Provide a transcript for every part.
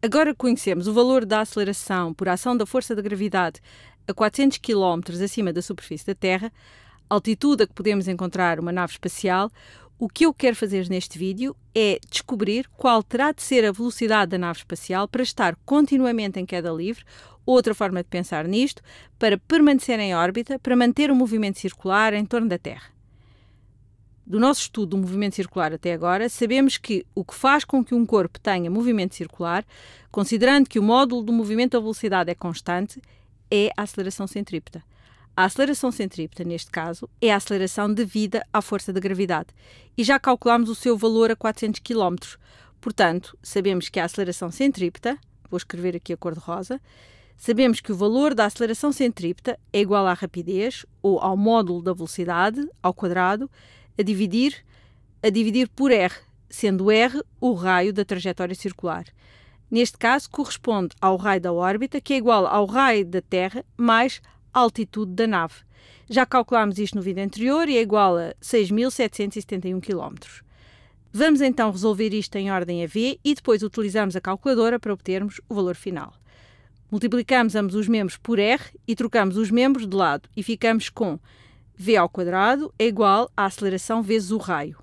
Agora conhecemos o valor da aceleração por ação da força da gravidade a 400 km acima da superfície da Terra, altitude a que podemos encontrar uma nave espacial. O que eu quero fazer neste vídeo é descobrir qual terá de ser a velocidade da nave espacial para estar continuamente em queda livre, outra forma de pensar nisto, para permanecer em órbita, para manter o um movimento circular em torno da Terra do nosso estudo do movimento circular até agora, sabemos que o que faz com que um corpo tenha movimento circular, considerando que o módulo do movimento da velocidade é constante, é a aceleração centrípeta. A aceleração centrípeta, neste caso, é a aceleração devida à força da gravidade. E já calculamos o seu valor a 400 km. Portanto, sabemos que a aceleração centrípeta, vou escrever aqui a cor de rosa, sabemos que o valor da aceleração centrípeta é igual à rapidez, ou ao módulo da velocidade, ao quadrado, a dividir, a dividir por r, sendo r o raio da trajetória circular. Neste caso, corresponde ao raio da órbita, que é igual ao raio da Terra mais a altitude da nave. Já calculámos isto no vídeo anterior e é igual a 6.771 km. Vamos então resolver isto em ordem a V e depois utilizamos a calculadora para obtermos o valor final. Multiplicamos ambos os membros por R e trocamos os membros de lado e ficamos com v ao quadrado é igual à aceleração vezes o raio.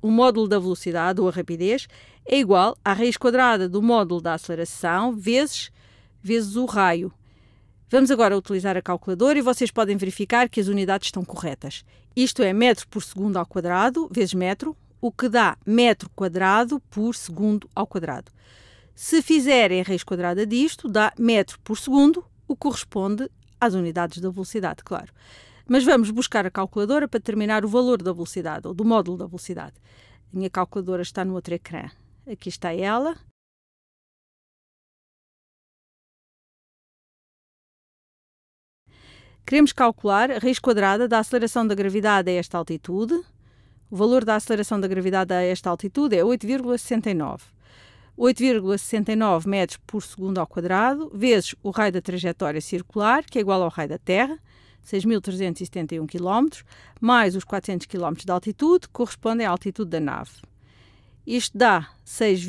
O módulo da velocidade ou a rapidez é igual à raiz quadrada do módulo da aceleração vezes vezes o raio. Vamos agora utilizar a calculadora e vocês podem verificar que as unidades estão corretas. Isto é metro por segundo ao quadrado vezes metro, o que dá metro quadrado por segundo ao quadrado. Se fizerem a raiz quadrada disto, dá metro por segundo, o que corresponde às unidades da velocidade, claro. Mas vamos buscar a calculadora para determinar o valor da velocidade, ou do módulo da velocidade. A minha calculadora está no outro ecrã. Aqui está ela. Queremos calcular a raiz quadrada da aceleração da gravidade a esta altitude. O valor da aceleração da gravidade a esta altitude é 8,69. 8,69 metros por segundo ao quadrado, vezes o raio da trajetória circular, que é igual ao raio da Terra, 6.371 km, mais os 400 km de altitude, correspondem à altitude da nave. Isto dá 6,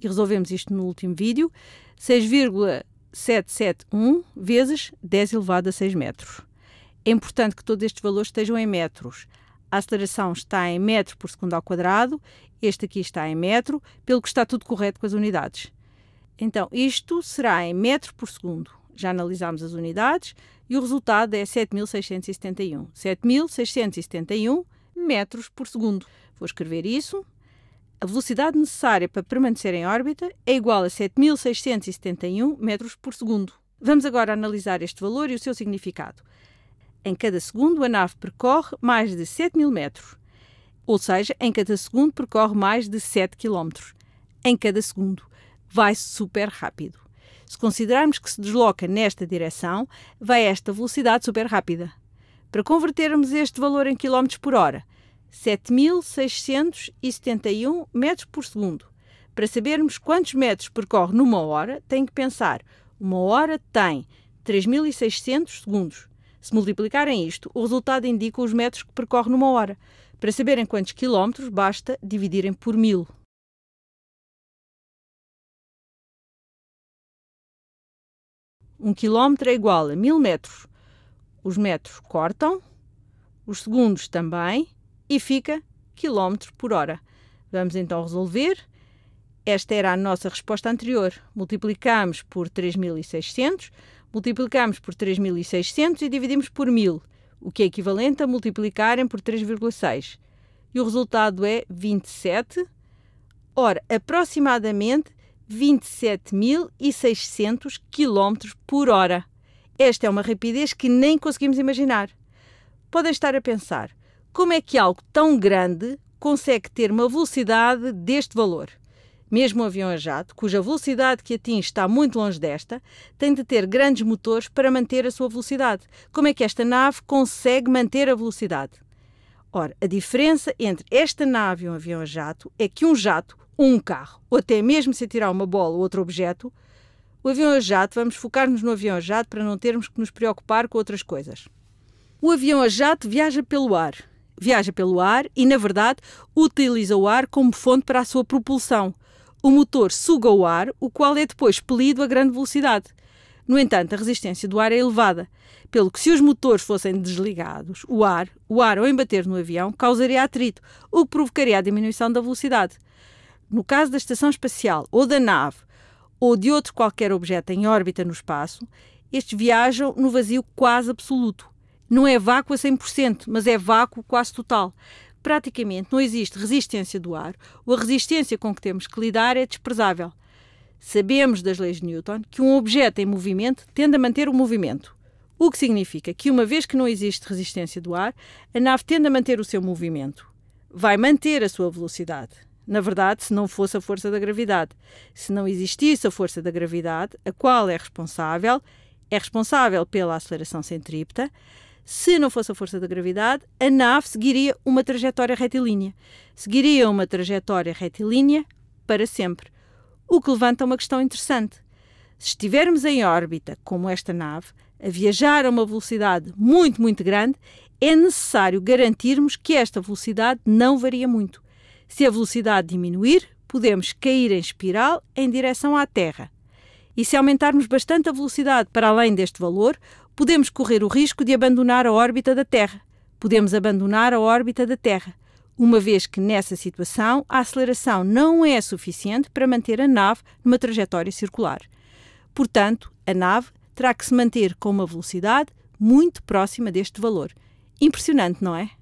e resolvemos isto no último vídeo, 6,771 vezes 10 elevado a 6 metros. É importante que todos estes valores estejam em metros. A aceleração está em metro por segundo ao quadrado, este aqui está em metro, pelo que está tudo correto com as unidades. Então, isto será em metro por segundo. Já analisámos as unidades, e o resultado é 7.671. 7.671 metros por segundo. Vou escrever isso. A velocidade necessária para permanecer em órbita é igual a 7.671 metros por segundo. Vamos agora analisar este valor e o seu significado. Em cada segundo, a nave percorre mais de 7.000 metros, ou seja, em cada segundo percorre mais de 7 km. Em cada segundo. Vai super rápido. Se considerarmos que se desloca nesta direção, vai a esta velocidade super rápida. Para convertermos este valor em quilómetros por hora, 7.671 metros por segundo. Para sabermos quantos metros percorre numa hora, tem que pensar: uma hora tem 3.600 segundos. Se multiplicarem isto, o resultado indica os metros que percorre numa hora. Para saberem quantos quilómetros, basta dividirem por mil. Um quilómetro é igual a mil metros. Os metros cortam, os segundos também, e fica quilómetro por hora. Vamos então resolver. Esta era a nossa resposta anterior. Multiplicamos por 3.600, multiplicamos por 3.600 e dividimos por 1.000, o que é equivalente a multiplicarem por 3,6. E o resultado é 27. Ora, aproximadamente 27.600 km por hora. Esta é uma rapidez que nem conseguimos imaginar. Podem estar a pensar, como é que algo tão grande consegue ter uma velocidade deste valor? Mesmo um avião a jato, cuja velocidade que atinge está muito longe desta, tem de ter grandes motores para manter a sua velocidade. Como é que esta nave consegue manter a velocidade? Ora, a diferença entre esta nave e um avião a jato é que um jato um carro, ou até mesmo se atirar uma bola ou outro objeto, o avião a jato, vamos focar-nos no avião a jato para não termos que nos preocupar com outras coisas. O avião a jato viaja pelo ar. Viaja pelo ar e, na verdade, utiliza o ar como fonte para a sua propulsão. O motor suga o ar, o qual é depois expelido a grande velocidade. No entanto, a resistência do ar é elevada, pelo que se os motores fossem desligados, o ar, o ar ao embater no avião, causaria atrito, o que provocaria a diminuição da velocidade no caso da estação espacial ou da nave ou de outro qualquer objeto em órbita no espaço, estes viajam no vazio quase absoluto. Não é vácuo a 100%, mas é vácuo quase total. Praticamente não existe resistência do ar ou a resistência com que temos que lidar é desprezável. Sabemos das leis de Newton que um objeto em movimento tende a manter o movimento. O que significa que, uma vez que não existe resistência do ar, a nave tende a manter o seu movimento. Vai manter a sua velocidade na verdade, se não fosse a força da gravidade. Se não existisse a força da gravidade, a qual é responsável, é responsável pela aceleração centrípeta. Se não fosse a força da gravidade, a nave seguiria uma trajetória retilínea. Seguiria uma trajetória retilínea para sempre. O que levanta uma questão interessante. Se estivermos em órbita, como esta nave, a viajar a uma velocidade muito, muito grande, é necessário garantirmos que esta velocidade não varia muito. Se a velocidade diminuir, podemos cair em espiral em direção à Terra. E se aumentarmos bastante a velocidade para além deste valor, podemos correr o risco de abandonar a órbita da Terra. Podemos abandonar a órbita da Terra, uma vez que nessa situação a aceleração não é suficiente para manter a nave numa trajetória circular. Portanto, a nave terá que se manter com uma velocidade muito próxima deste valor. Impressionante, não é?